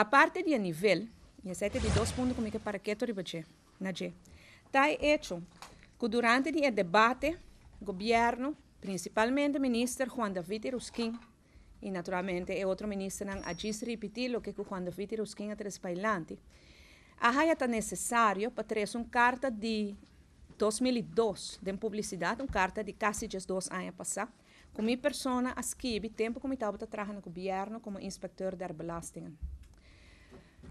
A parte de nível, e ese de dos puntos como que para qué toribache, naje, está hecho que durante el debate, governo, principalmente o ministro Juan David Ruskin, e naturalmente é outro ministro a allí repetir o que Juan David Ruskin a tres bailantes, Ajá, tá necessário para trazer uma carta de 2002 de publicidade, uma carta de quase 12 anos passar, com minha pessoa, a escrever, tempo como estava trabalhando no governo como inspector da belastingen.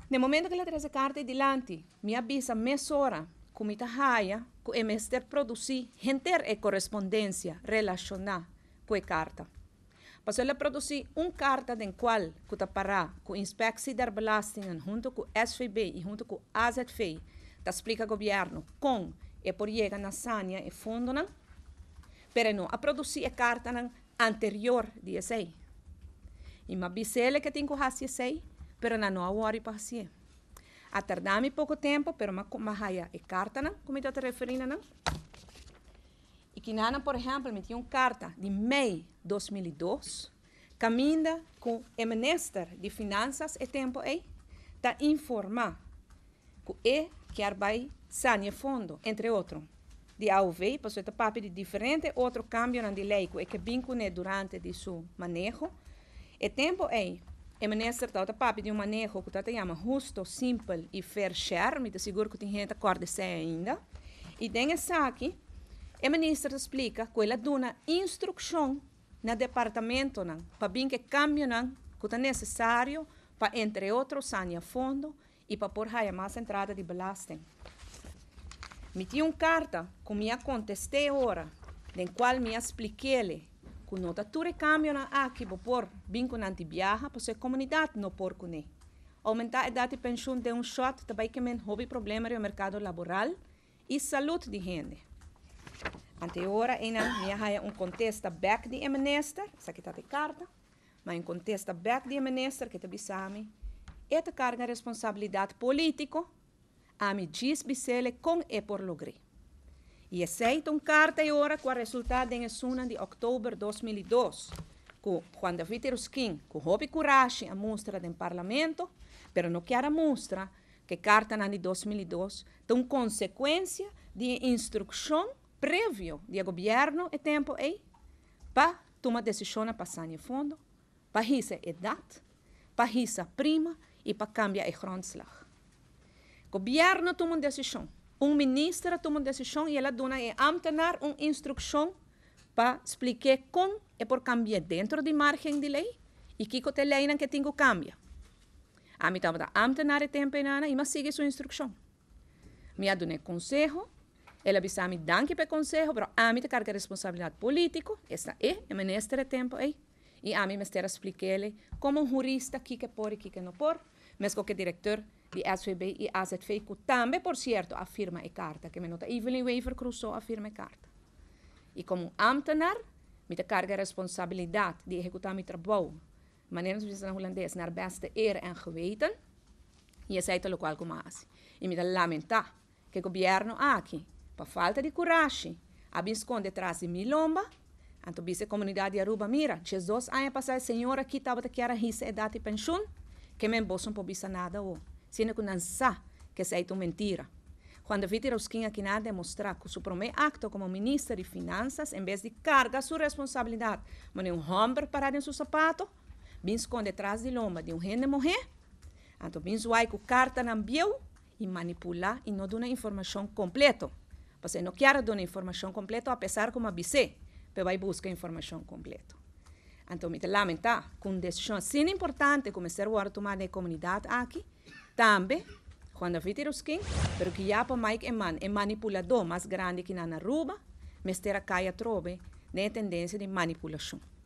No momento ele traz a Carta è dilanti, mi avvisa mezz'ora que tahaia e mester produci genter e relacionada com a carta. Passò a produci un carta den qual cutapará com inspecção de belastingen junto com SVB e junto com AZF, da explica governo com e por llega na sanya e fundo nan, pero não, a produci a carta nan anterior 16. E ma bisele que tem fazer 16 pero na no awori pasie. A tardami pouco tempo, pero ma mahaya e carta na, como eu te referindo na. E que nana, por exemplo, me tinha uma carta de MEI 2002, caminda com o ministro de Finanças e tempo aí, tá informar que e quer vai sane fundo, entre outros. De AUV, passou esse papo de diferente outro cambio na lei que e que vincune durante de seu manejo. E tempo ei. Emane acertado papi de um manejo que tata chama justo, simples e fair share, me seguro que tem gente acorda se ainda. E tem essa aqui, o ministro explica que ela uma instrução no departamento para bem que cambio não, que é necessário para, entre outros, sanear fundo e para pôr haja mais entrada de belasting. Me tinha uma carta que me contestei agora, na qual me expliquei kunota ture kamiona aki bo por binko nanti biaha po se comunidade no por Aumentar a idade de pensão de um shot também que men hobby problema no mercado laboral e saúde de gente. Anteora, ena, minha raia um contesta back de eminência essa está de carta, mas um contesta back de eminência que te bisame, eta carga responsabilidade político, a me diz bisele com e por logre e aceita uma carta ora com o resultado en de outubro de 2002, com Juan David Eruskin, com Robi Courage, a mostra do Parlamento, pero no quiera mostra que carta na de 2002 tem consequência de instrução prévia de governo e tempo aí para tomar decisão na passagem fundo, para a idade, para risa prima e para cambiar a O Governo toma decisão Un ministro toma una decisión y él dona e una instrucción para explicar cómo e por cambiar dentro de margen de ley y qué que lei que tengo cambia. A me tava amtenar e tempo y me sigue su instrucción. Me consejo conselho, ela que me danke pe consejo, pero a mí te carga responsabilidad político, esta Es el ministro tempo y y a mí me estera explicar como jurista qué que por e que que por. mesmo que diretor de SVB e AZVQ, também, por certo, afirma a carta que me nota. Evelyn Weaver cruzou firma a carta. E como ambtenaar, met de carga responsabilidade de executar meu trabalho, maneira que dizer holandês, na beste eer e geweten, e essa é o local como assim. E me lamentar que o governo aqui, por falta de coragem, abre esconde atrás de milomba, Anto bise comunidade de Aruba mira, Jesus aia passar senhora aqui tava que era risa idade de pensão, que me boson po bisa nada o. Oh, Sine kun ansa que sei tu mentira. Quando Vitor Auskin aqui nada demonstrar que o seu primeiro acto como ministro de finanças, em vez de carga sua responsabilidade, mas um homem parado em seu sapato, bem esconde atrás de loma de um rende morrer, então bem zoai com carta na ambiel e manipular e não dá informação completa. Você não quer dar informação completa, apesar como avisei, mas vai buscar informação completa. Então, lamentar una decisión tan importante como a tomar de comunidad aquí, también cuando vitir pero que ya para Mike es man, é manipulador más grande que na Aruba, me terá caia trobe, de tendencia de manipulación.